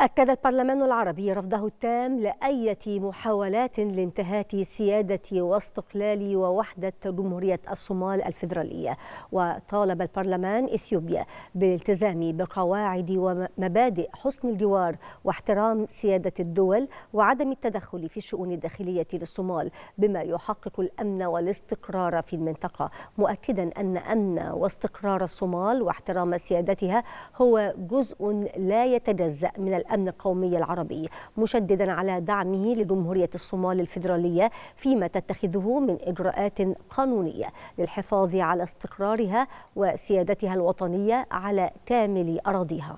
أكد البرلمان العربي رفضه التام لأية محاولات لانتهاك سيادة واستقلال ووحدة جمهورية الصومال الفيدرالية وطالب البرلمان إثيوبيا بالالتزام بقواعد ومبادئ حسن الجوار واحترام سيادة الدول وعدم التدخل في الشؤون الداخلية للصومال بما يحقق الأمن والاستقرار في المنطقة مؤكدا أن أمن واستقرار الصومال واحترام سيادتها هو جزء لا يتجزأ من الأمن القومي العربي مشددا على دعمه لجمهورية الصومال الفيدرالية فيما تتخذه من إجراءات قانونية للحفاظ على استقرارها وسيادتها الوطنية على كامل أراضيها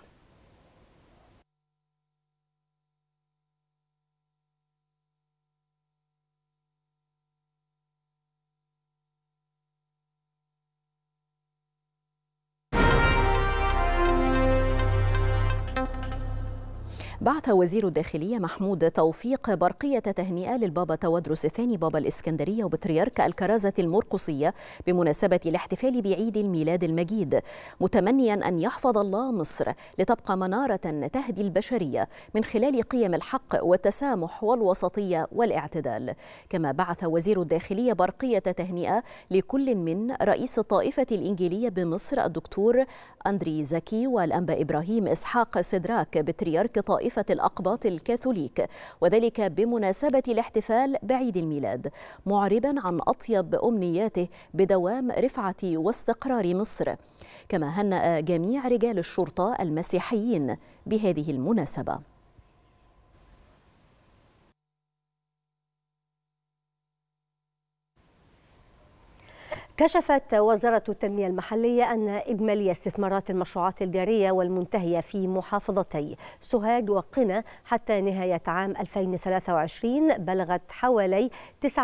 بعث وزير الداخلية محمود توفيق برقية تهنئة للبابا تودرس الثاني بابا الإسكندرية وبطريرك الكرازة المرقصية بمناسبة الاحتفال بعيد الميلاد المجيد متمنيا أن يحفظ الله مصر لتبقى منارة تهدي البشرية من خلال قيم الحق والتسامح والوسطية والاعتدال كما بعث وزير الداخلية برقية تهنئة لكل من رئيس الطائفة الإنجيلية بمصر الدكتور أندري زكي والأنبا إبراهيم إسحاق سدراك بطريرك طائفة طائفة الأقباط الكاثوليك وذلك بمناسبة الاحتفال بعيد الميلاد معربا عن أطيب أمنياته بدوام رفعة واستقرار مصر كما هنأ جميع رجال الشرطة المسيحيين بهذه المناسبة كشفت وزارة التنمية المحلية أن إجمالي استثمارات المشروعات الجارية والمنتهية في محافظتي سوهاج وقنا حتى نهاية عام 2023 بلغت حوالي 19.2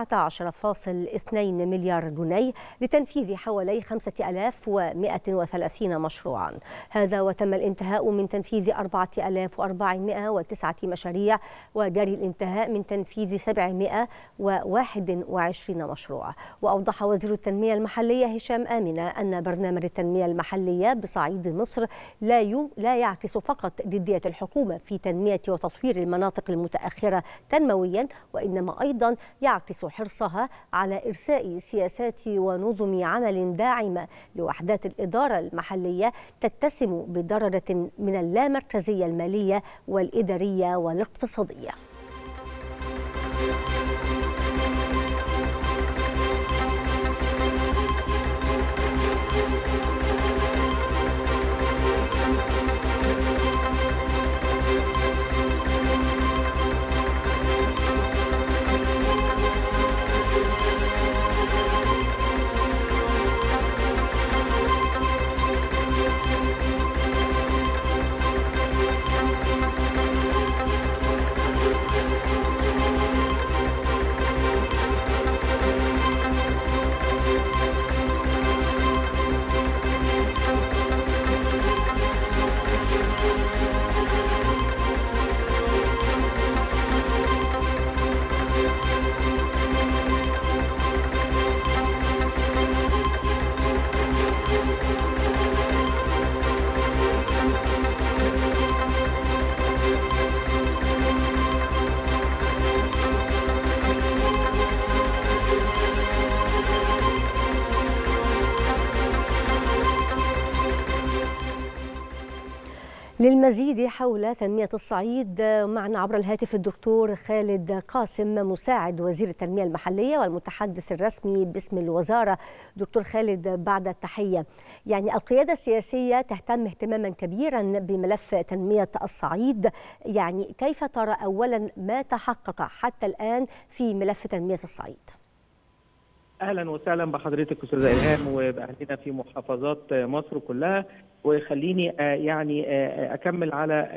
مليار جنيه لتنفيذ حوالي 5130 مشروعا هذا وتم الانتهاء من تنفيذ 4409 مشاريع وجري الانتهاء من تنفيذ 721 مشروع وأوضح وزير التنمية المحلية هشام آمنة أن برنامج التنمية المحلية بصعيد مصر لا لا يعكس فقط جدية الحكومة في تنمية وتطوير المناطق المتأخرة تنمويا وإنما أيضا يعكس حرصها على إرساء سياسات ونظم عمل داعمة لوحدات الإدارة المحلية تتسم بدرجة من اللامركزية المالية والإدارية والاقتصادية للمزيد حول تنمية الصعيد معنا عبر الهاتف الدكتور خالد قاسم مساعد وزير التنمية المحلية والمتحدث الرسمي باسم الوزارة دكتور خالد بعد التحية يعني القيادة السياسية تهتم اهتماما كبيرا بملف تنمية الصعيد يعني كيف ترى أولا ما تحقق حتى الآن في ملف تنمية الصعيد اهلا وسهلا بحضرتك استاذ الهام وباهلنا في محافظات مصر كلها وخليني آه، يعني آه، آه، اكمل على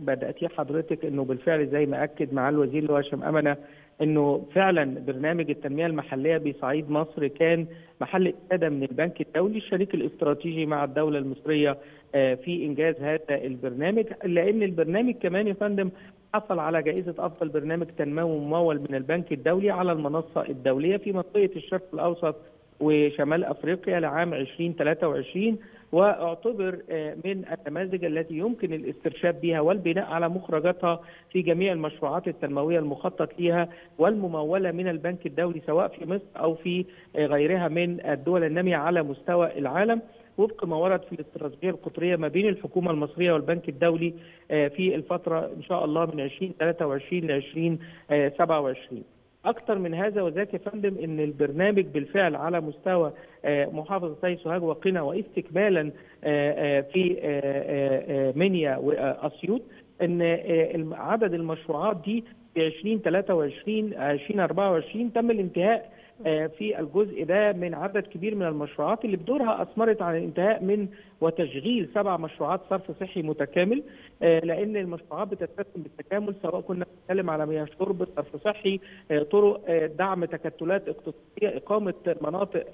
بدات حضرتك انه بالفعل زي ما اكد مع الوزير اللي هو هشام امنه انه فعلا برنامج التنميه المحليه بصعيد مصر كان محل قدم من البنك الدولي الشريك الاستراتيجي مع الدوله المصريه آه، في انجاز هذا البرنامج لان البرنامج كمان يا فندم حصل على جائزه افضل برنامج تنموي ممول من البنك الدولي على المنصه الدوليه في منطقه الشرق الاوسط وشمال افريقيا لعام 2023 واعتبر آه، من النماذج التي يمكن الاسترشاد بها والبناء على مخرجاتها في جميع المشروعات التنمويه المخطط لها والمموله من البنك الدولي سواء في مصر او في آه، غيرها من الدول الناميه على مستوى العالم. وفق ما ورد في الاستراتيجيه القطريه ما بين الحكومه المصريه والبنك الدولي آه، في الفتره ان شاء الله من 2023 ل 2027 اكثر من هذا وذاك يا فندم ان البرنامج بالفعل على مستوى آه، محافظتي سوهاج وقنا واستكمالا آه، في منيا واسيوط ان عدد المشروعات دي في 2023 2024 تم الانتهاء آه، في الجزء ده من عدد كبير من المشروعات اللي بدورها اثمرت على الانتهاء من وتشغيل سبع مشروعات صرف صحي متكامل آه، لان المشروعات بتتقسم بالتكامل سواء كنا بنتكلم على مياه شرب صرف صحي آه، طرق دعم تكتلات اقتصاديه اقامه مناطق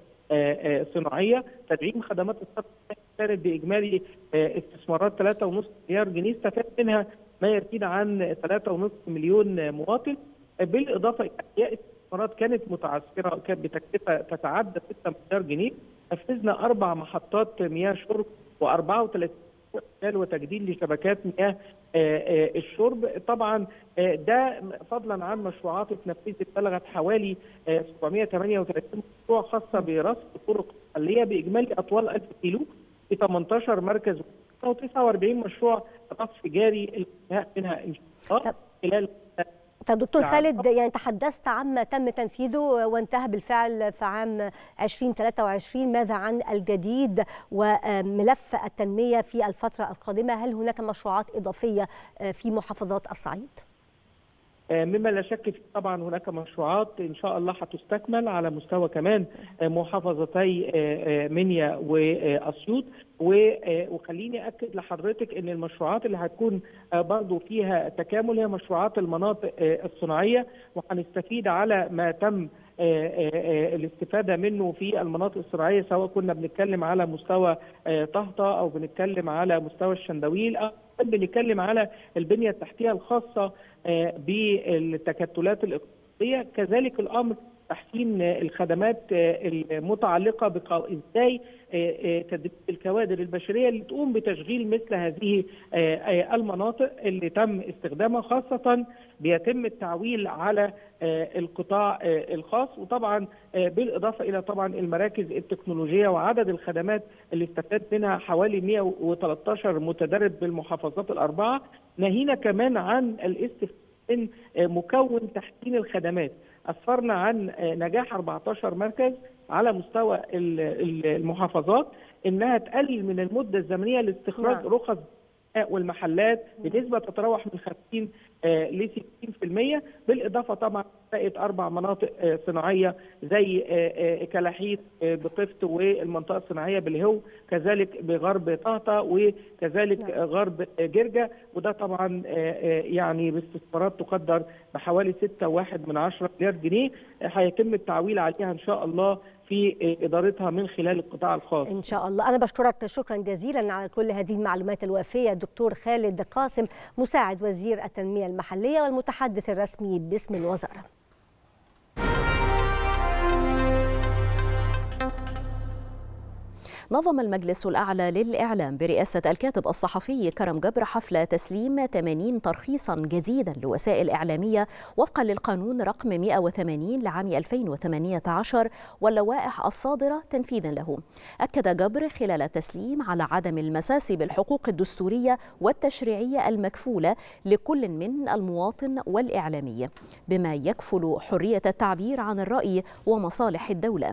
صناعيه تدعيم خدمات الصرف الصحي كانت باجمالي استثمارات 3.5 مليار جنيه استفاد منها ما يزيد عن 3.5 مليون مواطن بالاضافه الى الاستثمارات كانت متعثره كانت بتكلفه تتعدى 6 مليار جنيه نفذنا اربع محطات مياه شرب و34 وتجديد لشبكات مياه آه، آه، الشرب طبعا آه، ده فضلا عن مشروعات اتنفذت بلغت حوالي 738 مشروع خاصه برصد طرق محليه باجمالي اطوال 1000 كيلو في 18 مركز و49 مشروع رصف جاري الانتهاء منها ان شاء الله خلال طب دكتور نعم. خالد يعني تحدثت عما تم تنفيذه وانتهى بالفعل في عام 2023 ماذا عن الجديد وملف التنمية في الفترة القادمة هل هناك مشروعات إضافية في محافظات الصعيد؟ آه، مما لا شك فيه طبعا هناك مشروعات ان شاء الله هتستكمل على مستوى كمان آه، محافظتي آه، منيا واسيوط وخليني اكد لحضرتك ان المشروعات اللي هتكون برضو فيها تكامل هي مشروعات المناطق الصناعيه وهنستفيد على ما تم الاستفاده منه في المناطق الصناعيه سواء كنا بنتكلم على مستوى طهطه او بنتكلم على مستوى الشندويل بنحب نتكلم على البنيه التحتيه الخاصه آه، بالتكتلات الاقتصاديه كذلك الامر تحسين الخدمات المتعلقه بقو... ازاي تدريب الكوادر البشريه اللي تقوم بتشغيل مثل هذه المناطق اللي تم استخدامها خاصه بيتم التعويل على القطاع الخاص وطبعا بالاضافه الى طبعا المراكز التكنولوجيه وعدد الخدمات اللي استفاد منها حوالي 113 متدرب بالمحافظات الاربعه ناهينا كمان عن الاستفاده من مكون تحسين الخدمات اسفرنا عن نجاح 14 مركز على مستوى المحافظات انها تقلل من المده الزمنيه لاستخراج نعم. رخص والمحلات بنسبه تتراوح من 50 آه، ل 60% بالاضافه طبعا بقت اربع مناطق آه، صناعيه زي آه، كلاحيط بقفط والمنطقه الصناعيه بالهو كذلك بغرب طهطا وكذلك نعم. غرب جرجه وده طبعا يعني باستثمارات تقدر بحوالي 6.1 مليار جنيه هيتم التعويل عليها ان شاء الله في ادارتها من خلال القطاع الخاص. ان شاء الله، انا بشكرك شكرا جزيلا على كل هذه المعلومات الوافيه دكتور خالد قاسم مساعد وزير التنميه المحليه والمتحدث الرسمي باسم الوزاره. نظم المجلس الأعلى للإعلام برئاسة الكاتب الصحفي كرم جبر حفلة تسليم 80 ترخيصا جديدا لوسائل إعلامية وفقا للقانون رقم 180 لعام 2018 واللوائح الصادرة تنفيذا له أكد جبر خلال التسليم على عدم المساس بالحقوق الدستورية والتشريعية المكفولة لكل من المواطن والإعلامي بما يكفل حرية التعبير عن الرأي ومصالح الدولة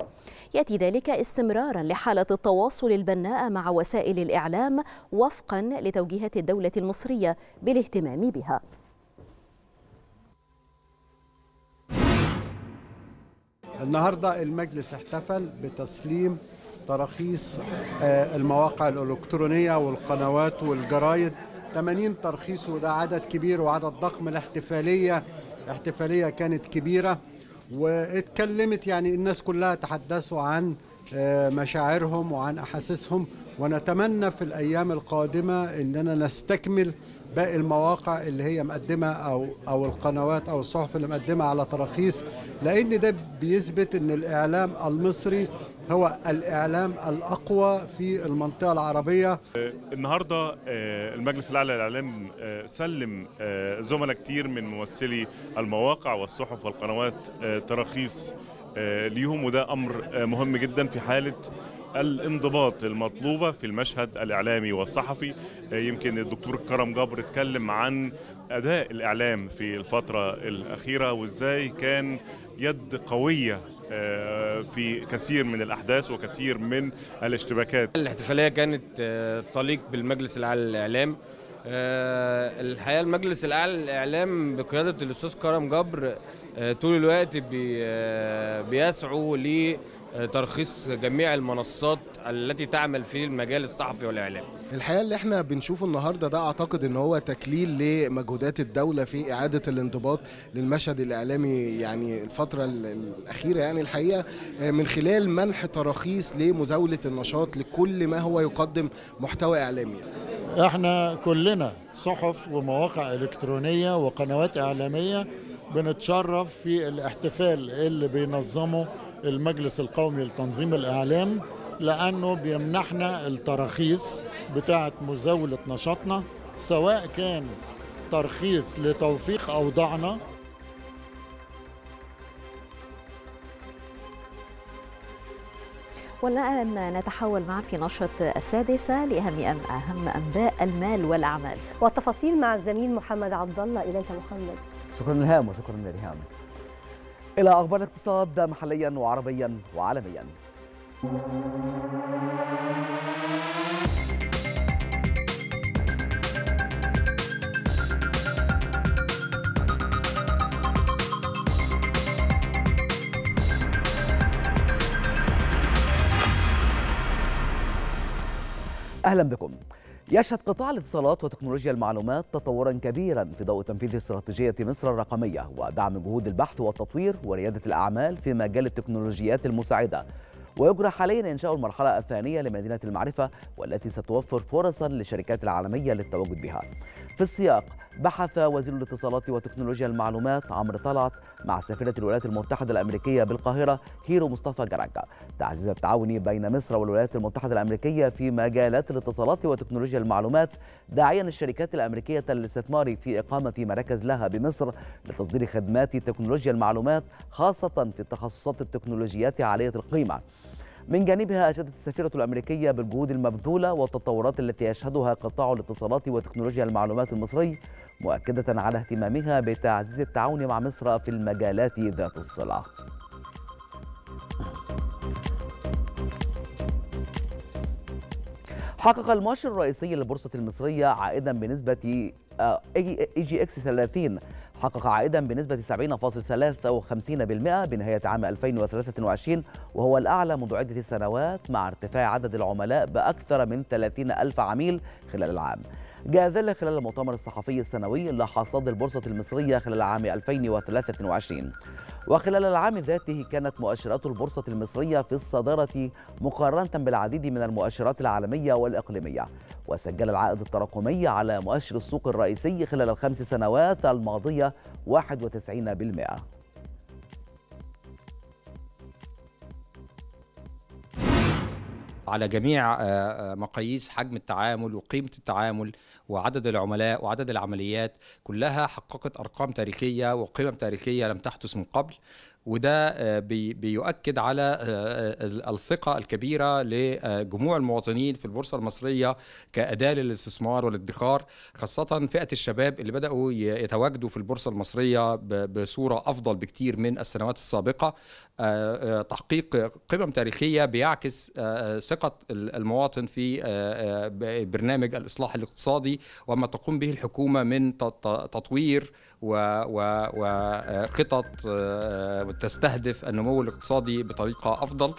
يأتي ذلك استمرارا لحالة التواصل البناء مع وسائل الإعلام وفقا لتوجيهات الدولة المصرية بالاهتمام بها النهاردة المجلس احتفل بتسليم تراخيص آه، المواقع الإلكترونية والقنوات والجرايد 80 ترخيص وده عدد كبير وعدد ضخم الاحتفالية احتفالية كانت كبيرة واتكلمت يعني الناس كلها تحدثوا عن آه، مشاعرهم وعن احاسيسهم ونتمنى في الايام القادمه اننا نستكمل باقي المواقع اللي هي مقدمه او او القنوات او الصحف اللي مقدمه على تراخيص لان ده بيثبت ان الاعلام المصري هو الإعلام الأقوى في المنطقة العربية آه، النهاردة آه، المجلس الأعلى للإعلام آه، سلم زملاء كتير من ممثلي المواقع والصحف والقنوات تراخيص ليهم وده أمر مهم جدا في حالة الانضباط المطلوبة في المشهد الإعلامي والصحفي يمكن الدكتور كرم جبر اتكلم عن أداء الإعلام في الفترة الأخيرة وإزاي كان يد قوية آه، في كثير من الأحداث وكثير من الاشتباكات الاحتفالية كانت آه، تليق بالمجلس الأعلى للإعلام آه، الحقيقة المجلس الأعلى للإعلام بقيادة الأستاذ كرم جبر طول الوقت بيسعوا ل ترخيص جميع المنصات التي تعمل في المجال الصحفي والاعلام الحقيقه اللي احنا بنشوفه النهارده ده اعتقد ان هو تكليل لمجهودات الدوله في اعاده الانضباط للمشهد الاعلامي يعني الفتره الاخيره يعني الحقيقه آه، من خلال منح تراخيص لمزاوله النشاط لكل ما هو يقدم محتوى اعلامي احنا كلنا صحف ومواقع الكترونيه وقنوات اعلاميه بنتشرف في الاحتفال اللي بينظمه المجلس القومي لتنظيم الإعلام لأنه بيمنحنا التراخيص بتاعة مزاولة نشاطنا سواء كان ترخيص لتوفيق أوضاعنا والآن نتحول معا في نشرة السادسة لأهم أهم أنباء المال والأعمال والتفاصيل مع الزميل محمد عبد الله إليك محمد شكرا لهام وشكرا لريهام إلى أخبار الاقتصاد محليا وعربيا وعالميا أهلا بكم يشهد قطاع الاتصالات وتكنولوجيا المعلومات تطورا كبيرا في ضوء تنفيذ استراتيجيه مصر الرقميه ودعم جهود البحث والتطوير ورياده الاعمال في مجال التكنولوجيات المساعده ويجرى حاليا انشاء المرحله الثانيه لمدينه المعرفه والتي ستوفر فرصا للشركات العالميه للتواجد بها في السياق بحث وزير الاتصالات وتكنولوجيا المعلومات عمرو طلعت مع سفيرة الولايات المتحدة الأمريكية بالقاهرة هيرو مصطفى جرجع تعزيز التعاون بين مصر والولايات المتحدة الأمريكية في مجالات الاتصالات وتكنولوجيا المعلومات داعيا الشركات الأمريكية للاستثمار في إقامة مراكز لها بمصر لتصدير خدمات تكنولوجيا المعلومات خاصة في التخصصات التكنولوجيات عالية القيمة من جانبها أشادت السفيرة الأمريكية بالجهود المبذولة والتطورات التي يشهدها قطاع الاتصالات وتكنولوجيا المعلومات المصري مؤكدة على اهتمامها بتعزيز التعاون مع مصر في المجالات ذات الصلة حقق المؤشر الرئيسي للبورصة المصرية عائدا بنسبة اي جي اكس 30 حقق عائدا بنسبة 70.53% بنهاية عام 2023 وهو الأعلى منذ عدة سنوات مع ارتفاع عدد العملاء بأكثر من 30 ألف عميل خلال العام جاء ذلك خلال المؤتمر الصحفي السنوي لحصاد البورصة المصرية خلال عام 2023 وخلال العام ذاته كانت مؤشرات البورصة المصرية في الصدارة مقارنة بالعديد من المؤشرات العالمية والإقليمية وسجل العائد التراكمي على مؤشر السوق الرئيسي خلال الخمس سنوات الماضية 91% على جميع آه، آه، مقاييس حجم التعامل وقيمة التعامل وعدد العملاء وعدد العمليات كلها حققت ارقام تاريخيه وقمم تاريخيه لم تحدث من قبل وده آه، بيؤكد على آه، آه، الثقة الكبيرة لجموع المواطنين في البورصة المصرية كأداة للاستثمار والادخار خاصة فئة الشباب اللي بدأوا يتواجدوا في البورصة المصرية بصورة أفضل بكتير من السنوات السابقة تحقيق قمم تاريخية بيعكس ثقة المواطن في برنامج الإصلاح الاقتصادي وما تقوم به الحكومة من تطوير وخطط تستهدف النمو الاقتصادي بطريقة أفضل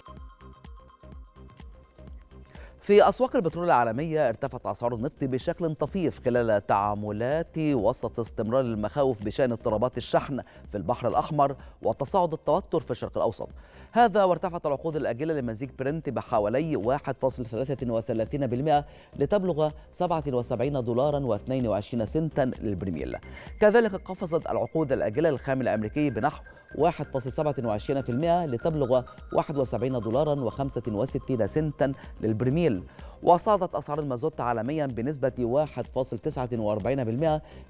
في أسواق البترول العالمية ارتفعت أسعار النفط بشكل طفيف خلال تعاملات وسط استمرار المخاوف بشأن اضطرابات الشحن في البحر الأحمر وتصاعد التوتر في الشرق الأوسط هذا وارتفعت العقود الأجلة لمزيج برنت بحوالي 1.33% لتبلغ 77 دولارا و22 سنتا للبرميل كذلك قفزت العقود الأجلة للخام الأمريكي بنحو 1.27% لتبلغ 71 دولارا و65 سنتا للبرميل وصعدت أسعار المازوت عالميا بنسبة 1.49%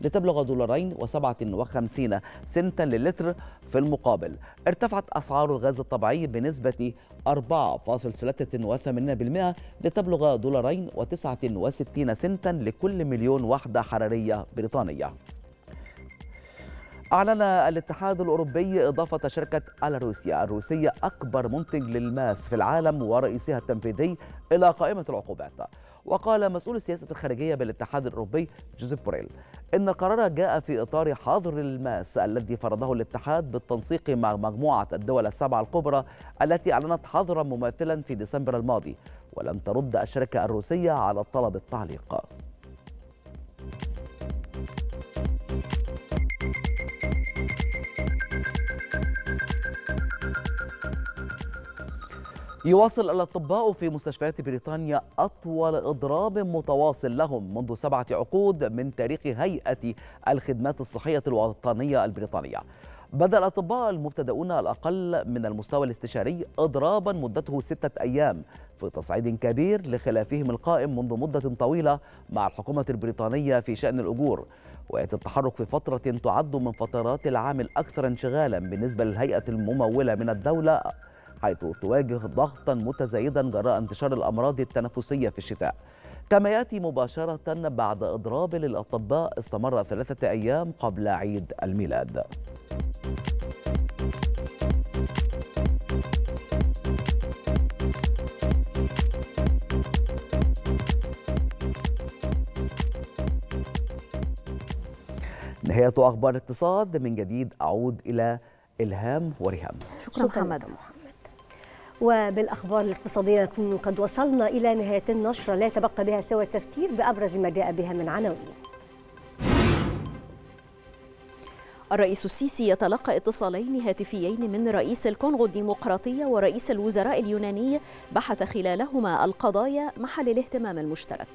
لتبلغ دولارين و57 سنتا للتر في المقابل ارتفعت أسعار الغاز الطبيعي بنسبة 4.83% لتبلغ دولارين و69 سنتا لكل مليون وحدة حرارية بريطانية أعلن الاتحاد الأوروبي إضافة شركة ألاروسيا الروسية أكبر منتج للماس في العالم ورئيسها التنفيذي إلى قائمة العقوبات وقال مسؤول السياسة الخارجية بالاتحاد الأوروبي جوزيف بوريل إن قرار جاء في إطار حظر الماس الذي فرضه الاتحاد بالتنسيق مع مجموعة الدول السبعة الكبرى التي أعلنت حظرا مماثلا في ديسمبر الماضي ولم ترد الشركة الروسية على طلب التعليق يواصل الأطباء في مستشفيات بريطانيا أطول إضراب متواصل لهم منذ سبعة عقود من تاريخ هيئة الخدمات الصحية الوطنية البريطانية بدأ الأطباء المبتدؤون الأقل من المستوى الاستشاري إضرابا مدته ستة أيام في تصعيد كبير لخلافهم القائم منذ مدة طويلة مع الحكومة البريطانية في شأن الأجور ويأتي التحرك في فترة تعد من فترات العام الأكثر انشغالا بالنسبة للهيئة الممولة من الدولة حيث تواجه ضغطا متزايدا جراء انتشار الأمراض التنفسية في الشتاء كما يأتي مباشرة بعد إضراب للأطباء استمر ثلاثة أيام قبل عيد الميلاد نهاية أخبار اقتصاد من جديد أعود إلى إلهام وريهام شكرا, شكرا محمد, محمد. وبالأخبار الاقتصادية نكون قد وصلنا إلى نهاية النشرة لا يتبقى بها سوى التفكير بأبرز ما جاء بها من عناوين الرئيس السيسي يتلقى اتصالين هاتفيين من رئيس الكونغو الديمقراطية ورئيس الوزراء اليوناني بحث خلالهما القضايا محل الاهتمام المشترك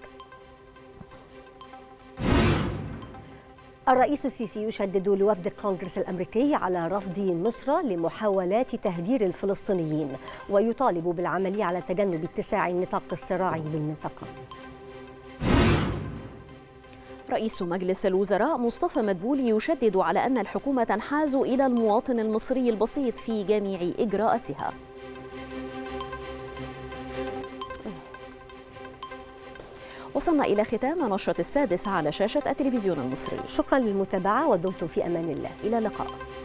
الرئيس السيسي يشدد لوفد الكونغرس الامريكي على رفض مصر لمحاولات تهجير الفلسطينيين ويطالب بالعمل على تجنب اتساع النطاق الصراعي بالمنطقه. رئيس مجلس الوزراء مصطفى مدبولي يشدد على ان الحكومه تنحاز الى المواطن المصري البسيط في جميع اجراءاتها. وصلنا إلى ختام نشرة السادس على شاشة التلفزيون المصري شكرا للمتابعة ودمتم في أمان الله إلى اللقاء